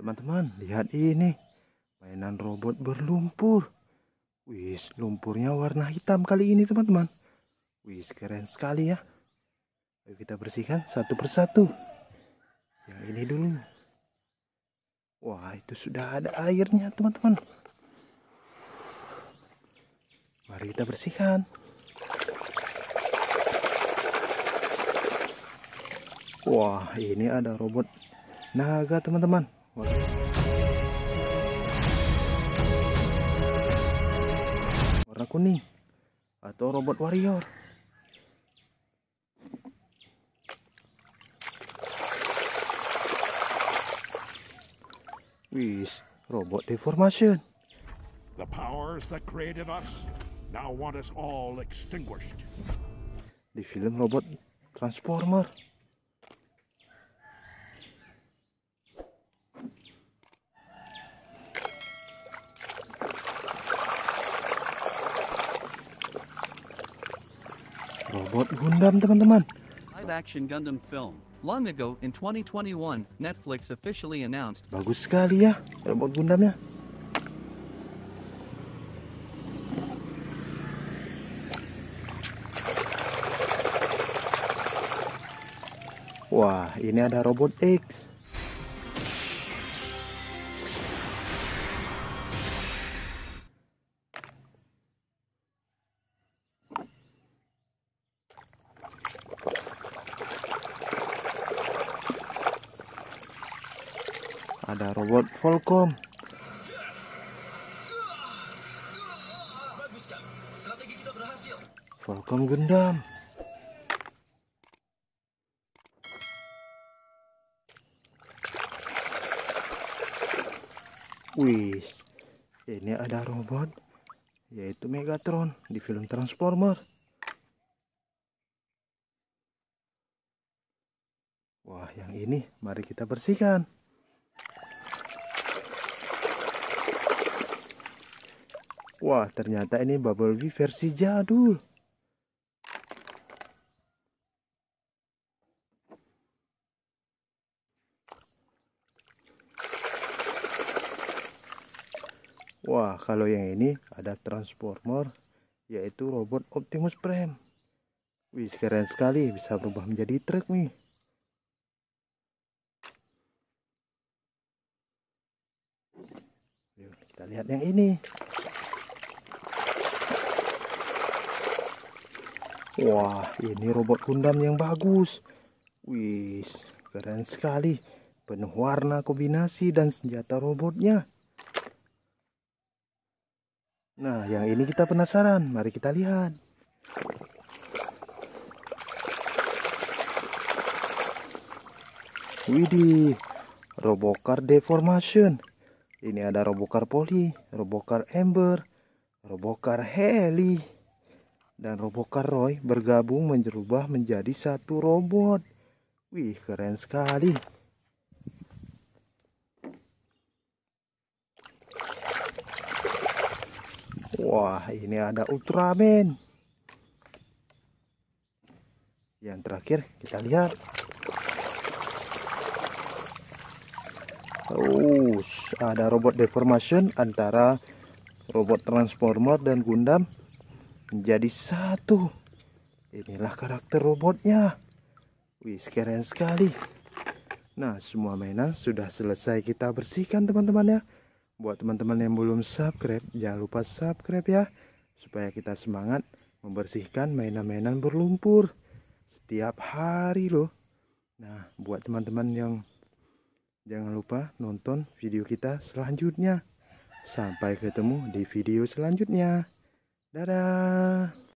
Teman-teman, lihat ini. Mainan robot berlumpur. wis lumpurnya warna hitam kali ini, teman-teman. wis keren sekali ya. Ayo kita bersihkan satu persatu. Yang ini dulu. Wah, itu sudah ada airnya, teman-teman. Mari kita bersihkan. Wah, ini ada robot naga, teman-teman warna kuning atau robot warrior Wis, robot deformation. The powers that created us now want us all extinguished. Di film robot Transformer. Robot Gundam, teman-teman. Live action Gundam film. Long ago in 2021, Netflix officially announced. Bagus sekali ya, robot Gundamnya. Wah, ini ada robot X. ada robot Volcom Volcom gendam Wih, ini ada robot yaitu Megatron di film Transformer. Wah, yang ini mari kita bersihkan. Wah, ternyata ini Bubble Bee versi jadul. Wah, kalau yang ini ada transformer yaitu robot Optimus Prime. Wih, keren sekali bisa berubah menjadi truk nih. Yuk, kita lihat yang ini. Wah, ini robot Gundam yang bagus. Wih, keren sekali. Penuh warna kombinasi dan senjata robotnya. Nah, yang ini kita penasaran. Mari kita lihat. Widih, Robocar Deformation. Ini ada Robocar poli, Robocar Ember, Robocar Heli dan Robocar Roy bergabung menyerubah menjadi satu robot. Wih, keren sekali. Wah, ini ada Ultraman. Yang terakhir kita lihat. Oh, ada robot deformation antara robot transformer dan Gundam menjadi satu. Inilah karakter robotnya. Wih, keren sekali. Nah, semua mainan sudah selesai kita bersihkan teman-teman ya. Buat teman-teman yang belum subscribe, jangan lupa subscribe ya. Supaya kita semangat membersihkan mainan-mainan berlumpur. Setiap hari loh. Nah, buat teman-teman yang jangan lupa nonton video kita selanjutnya. Sampai ketemu di video selanjutnya. Dadah.